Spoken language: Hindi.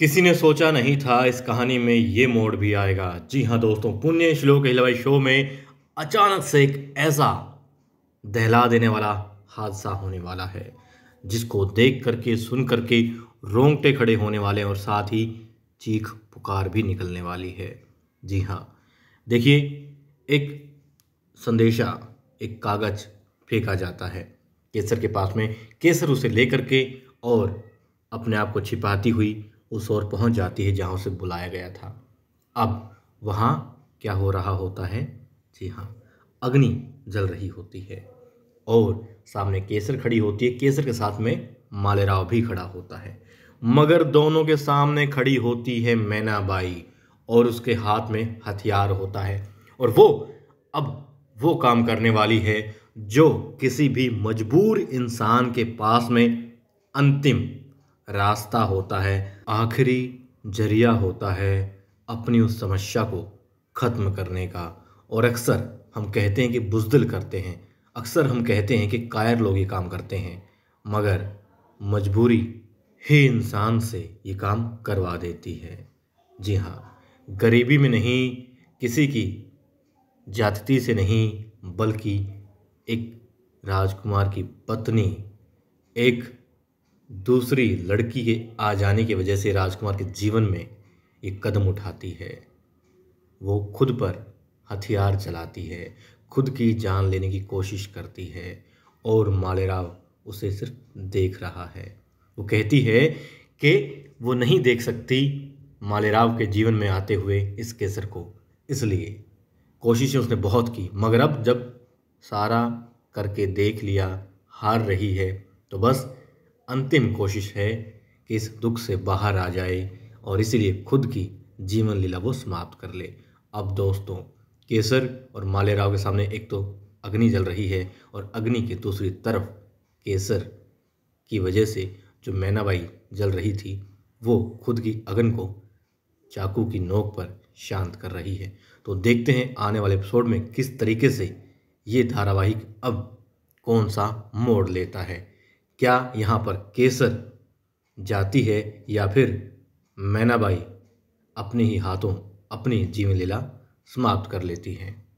किसी ने सोचा नहीं था इस कहानी में ये मोड़ भी आएगा जी हाँ दोस्तों पुण्य श्लोक हिलवाई शो में अचानक से एक ऐसा दहला देने वाला हादसा होने वाला है जिसको देख करके सुन करके रोंगटे खड़े होने वाले और साथ ही चीख पुकार भी निकलने वाली है जी हाँ देखिए एक संदेशा एक कागज़ फेंका जाता है केसर के पास में केसर उसे लेकर के और अपने आप को छिपाती हुई उस ओर पहुंच जाती है जहां उसे बुलाया गया था अब वहां क्या हो रहा होता है जी हाँ अग्नि जल रही होती है और सामने केसर खड़ी होती है केसर के साथ में मालेराव भी खड़ा होता है मगर दोनों के सामने खड़ी होती है मैनाबाई और उसके हाथ में हथियार होता है और वो अब वो काम करने वाली है जो किसी भी मजबूर इंसान के पास में अंतिम रास्ता होता है आखिरी जरिया होता है अपनी उस समस्या को ख़त्म करने का और अक्सर हम कहते हैं कि बुजदिल करते हैं अक्सर हम कहते हैं कि कायर लोग ये काम करते हैं मगर मजबूरी ही इंसान से ये काम करवा देती है जी हाँ गरीबी में नहीं किसी की जाति से नहीं बल्कि एक राजकुमार की पत्नी एक दूसरी लड़की के आ जाने की वजह से राजकुमार के जीवन में एक कदम उठाती है वो खुद पर हथियार चलाती है खुद की जान लेने की कोशिश करती है और मालेराव उसे सिर्फ देख रहा है वो कहती है कि वो नहीं देख सकती मालेराव के जीवन में आते हुए इस केसर को इसलिए कोशिशें उसने बहुत की मगर अब जब सारा करके देख लिया हार रही है तो बस अंतिम कोशिश है कि इस दुख से बाहर आ जाए और इसलिए खुद की जीवन लीला वो समाप्त कर ले अब दोस्तों केसर और मालेराव के सामने एक तो अग्नि जल रही है और अग्नि की दूसरी तरफ केसर की वजह से जो मैनाबाई जल रही थी वो खुद की अगन को चाकू की नोक पर शांत कर रही है तो देखते हैं आने वाले एपिसोड में किस तरीके से ये धारावाहिक अब कौन सा मोड़ लेता है क्या यहाँ पर केसर जाती है या फिर मैनाबाई अपने ही हाथों अपनी जीवन लीला समाप्त कर लेती हैं